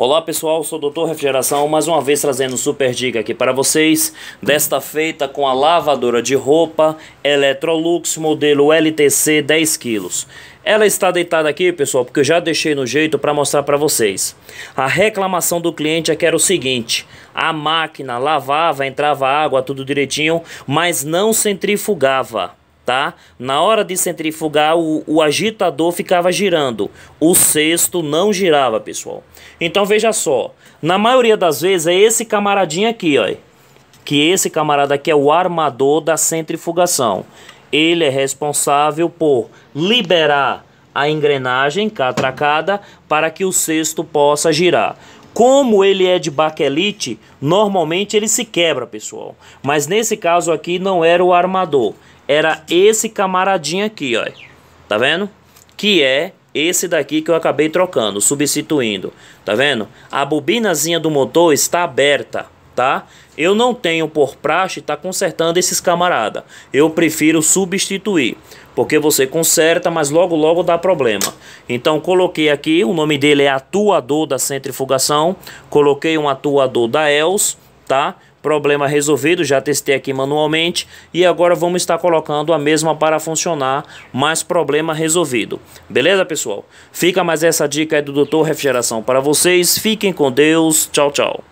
Olá pessoal, sou o Doutor Refrigeração, mais uma vez trazendo super dica aqui para vocês. Desta feita com a lavadora de roupa Electrolux modelo LTC 10 kg. Ela está deitada aqui, pessoal, porque eu já deixei no jeito para mostrar para vocês. A reclamação do cliente é que era o seguinte: a máquina lavava, entrava água, tudo direitinho, mas não centrifugava tá? Na hora de centrifugar, o, o agitador ficava girando, o cesto não girava, pessoal. Então veja só, na maioria das vezes é esse camaradinho aqui, ó, que esse camarada aqui é o armador da centrifugação. Ele é responsável por liberar a engrenagem catracada para que o cesto possa girar. Como ele é de baquelite, normalmente ele se quebra, pessoal. Mas nesse caso aqui não era o armador, era esse camaradinho aqui, ó. Tá vendo? Que é esse daqui que eu acabei trocando, substituindo. Tá vendo? A bobinazinha do motor está aberta. Tá? Eu não tenho por praxe estar tá consertando esses camarada. Eu prefiro substituir, porque você conserta, mas logo logo dá problema. Então coloquei aqui, o nome dele é atuador da centrifugação, coloquei um atuador da ELS, tá? Problema resolvido, já testei aqui manualmente e agora vamos estar colocando a mesma para funcionar, mas problema resolvido. Beleza, pessoal? Fica mais essa dica aí do Doutor Refrigeração para vocês. Fiquem com Deus. Tchau, tchau.